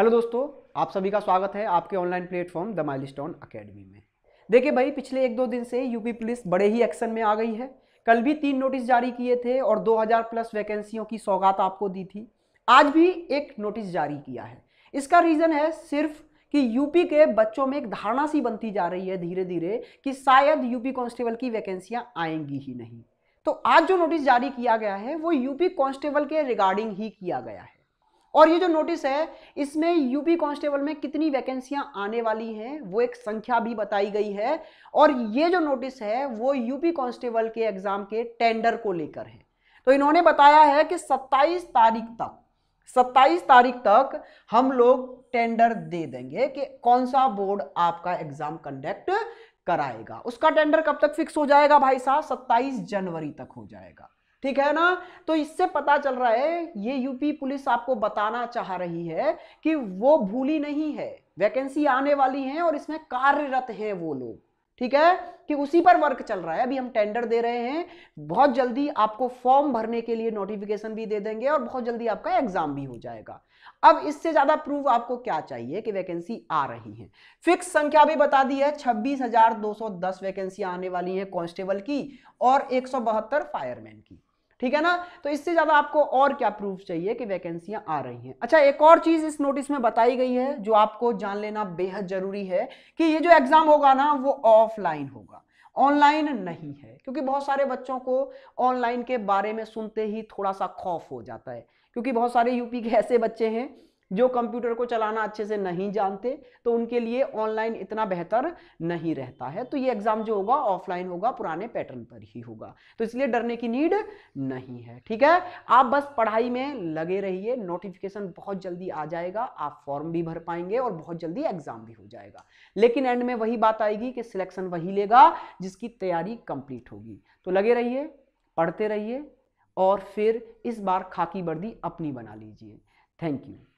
hello दोस्तों आप सभी का स्वागत है आपके online platform the milestone academy में देखिए भाई पिछले एक दो दिन से यूपी पुलिस बड़े ही एक्शन में आ गई है कल भी तीन नोटिस जारी किए थे और 2000 प्लस वैकेंसियों की सौगात आपको दी थी आज भी एक नोटिस जारी किया है इसका रीज़न है सिर्फ कि यूपी के बच्चों में एक धारणा सी बनती जा रही है धीरे धीरे कि शायद यूपी कॉन्स्टेबल की वैकेंसियां आएंगी ही नहीं तो आज जो नोटिस जारी किया गया है वो यूपी कॉन्स्टेबल के रिगार्डिंग ही किया गया है और ये जो नोटिस है इसमें यूपी कांस्टेबल में कितनी वैकेंसियां आने वाली हैं वो एक संख्या भी बताई गई है और ये जो नोटिस है वो यूपी कांस्टेबल के एग्जाम के टेंडर को लेकर है तो इन्होंने बताया है कि 27 तारीख तक 27 तारीख तक हम लोग टेंडर दे देंगे कि कौन सा बोर्ड आपका एग्जाम कंडक्ट कराएगा उसका टेंडर कब तक फिक्स हो जाएगा भाई साहब सत्ताईस जनवरी तक हो जाएगा ठीक है ना तो इससे पता चल रहा है ये यूपी पुलिस आपको बताना चाह रही है कि वो भूली नहीं है वैकेंसी आने वाली है और इसमें कार्यरत हैं वो लोग ठीक है कि उसी पर वर्क चल रहा है अभी हम टेंडर दे रहे हैं बहुत जल्दी आपको फॉर्म भरने के लिए नोटिफिकेशन भी दे देंगे और बहुत जल्दी आपका एग्जाम भी हो जाएगा अब इससे ज्यादा प्रूफ आपको क्या चाहिए कि वैकेंसी आ रही है फिक्स संख्या भी बता दी है 26,210 वैकेंसी आने वाली है कांस्टेबल की और एक फायरमैन की ठीक है ना तो इससे ज़्यादा आपको और क्या प्रूफ चाहिए कि वैकेंसियां आ रही हैं अच्छा एक और चीज़ इस नोटिस में बताई गई है जो आपको जान लेना बेहद ज़रूरी है कि ये जो एग्ज़ाम होगा ना वो ऑफलाइन होगा ऑनलाइन नहीं है क्योंकि बहुत सारे बच्चों को ऑनलाइन के बारे में सुनते ही थोड़ा सा खौफ हो जाता है क्योंकि बहुत सारे यूपी के ऐसे बच्चे हैं जो कंप्यूटर को चलाना अच्छे से नहीं जानते तो उनके लिए ऑनलाइन इतना बेहतर नहीं रहता है तो ये एग्जाम जो होगा ऑफलाइन होगा पुराने पैटर्न पर ही होगा तो इसलिए डरने की नीड नहीं है ठीक है आप बस पढ़ाई में लगे रहिए नोटिफिकेशन बहुत जल्दी आ जाएगा आप फॉर्म भी भर पाएंगे और बहुत जल्दी एग्जाम भी हो जाएगा लेकिन एंड में वही बात आएगी कि सिलेक्शन वही लेगा जिसकी तैयारी कंप्लीट होगी तो लगे रहिए पढ़ते रहिए और फिर इस बार खाकी वर्दी अपनी बना लीजिए थैंक यू